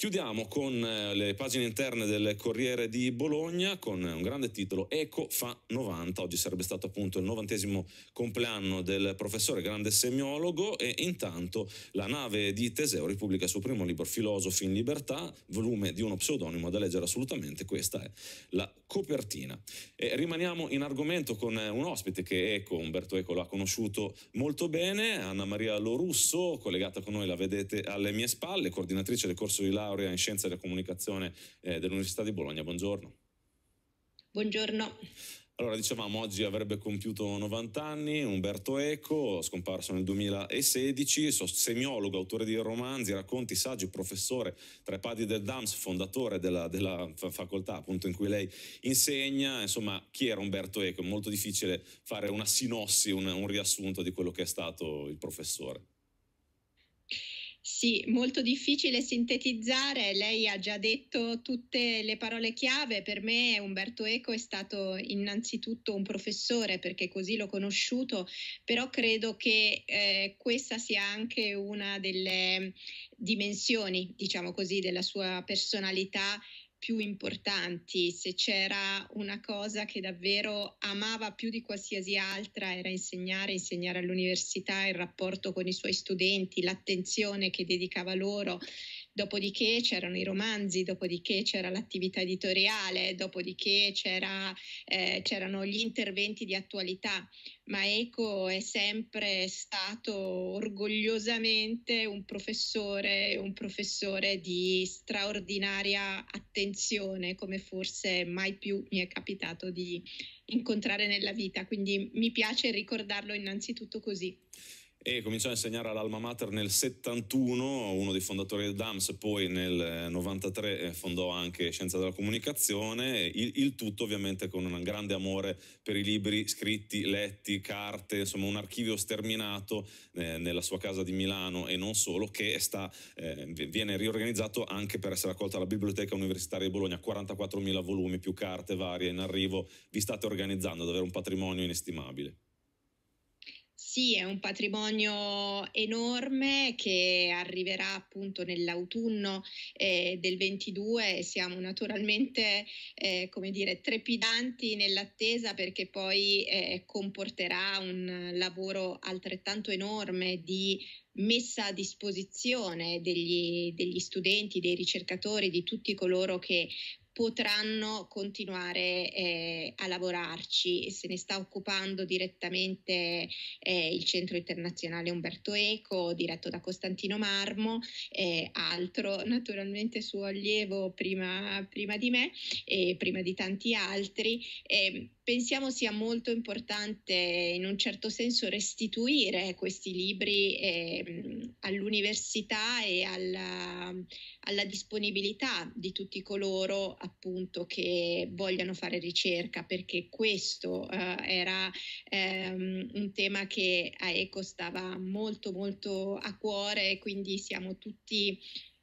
Chiudiamo con eh, le pagine interne del Corriere di Bologna con eh, un grande titolo Eco fa 90. Oggi sarebbe stato appunto il novantesimo compleanno del professore grande semiologo e intanto la nave di Teseo ripubblica il suo primo libro Filosofi in libertà, volume di uno pseudonimo da leggere assolutamente, questa è la copertina. E rimaniamo in argomento con eh, un ospite che Eco, Umberto Eco l'ha conosciuto molto bene, Anna Maria Lorusso, collegata con noi la vedete alle mie spalle, coordinatrice del corso di laurea laurea in Scienze della Comunicazione eh, dell'Università di Bologna. Buongiorno. Buongiorno. Allora, dicevamo, oggi avrebbe compiuto 90 anni Umberto Eco, scomparso nel 2016, semiologo, autore di romanzi, racconti, saggi, professore tra i padri del DAMS, fondatore della, della, facoltà appunto in cui lei insegna. Insomma, chi era Umberto Eco? È molto difficile fare una sinossi, un, un riassunto di quello che è stato il professore. Sì, molto difficile sintetizzare, lei ha già detto tutte le parole chiave, per me Umberto Eco è stato innanzitutto un professore perché così l'ho conosciuto, però credo che eh, questa sia anche una delle dimensioni, diciamo così, della sua personalità più importanti, se c'era una cosa che davvero amava più di qualsiasi altra era insegnare, insegnare all'università, il rapporto con i suoi studenti, l'attenzione che dedicava loro dopodiché c'erano i romanzi, dopodiché c'era l'attività editoriale, dopodiché c'era, eh, c'erano gli interventi di attualità, ma Eco è sempre stato orgogliosamente un professore, un professore di straordinaria attenzione, come forse mai più mi è capitato di incontrare nella vita, quindi mi piace ricordarlo innanzitutto così e cominciò a insegnare all'Alma Mater nel 71, uno dei fondatori del DAMS, poi nel 93 eh, eh, fondò anche Scienza della Comunicazione, il, il, tutto ovviamente con un grande amore per i libri scritti, letti, carte, insomma un archivio sterminato eh, nella sua casa di Milano e non solo, che sta, eh, viene riorganizzato anche per essere accolta alla Biblioteca Universitaria di Bologna, 44.000 volumi più carte varie in arrivo, vi state organizzando ad avere un patrimonio inestimabile. Sì, è un patrimonio enorme che arriverà appunto nell'autunno eh, del 22 siamo naturalmente, eh, come dire, trepidanti nell'attesa perché poi eh, comporterà un lavoro altrettanto enorme di messa a disposizione degli, degli, studenti, dei ricercatori, di tutti coloro che potranno continuare eh, a lavorarci e se ne sta occupando direttamente eh, il Centro Internazionale Umberto Eco, diretto da Costantino Marmo, eh, altro naturalmente suo allievo prima, prima, di me e prima di tanti altri. Ehm, pensiamo sia molto importante in un certo senso restituire questi libri ehm, all'università e alla, alla, disponibilità di tutti coloro appunto che vogliano fare ricerca, perché questo eh, era ehm, un tema che a ECO stava molto molto a cuore, quindi siamo tutti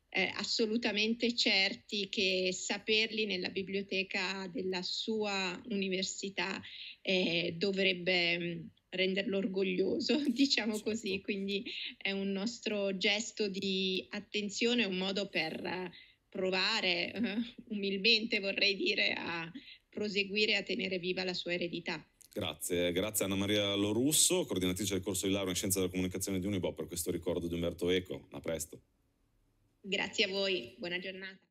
eh, assolutamente certi che saperli nella biblioteca della sua università eh, dovrebbe renderlo orgoglioso, diciamo certo. così, quindi è un nostro gesto di attenzione, un modo per eh, provare uh, umilmente, vorrei dire, a proseguire a tenere viva la sua eredità. Grazie, grazie Anna Maria Lorusso, coordinatrice del corso di laurea in scienza della comunicazione di Unibo per questo ricordo di Umberto Eco. A presto. Grazie a voi, buona giornata.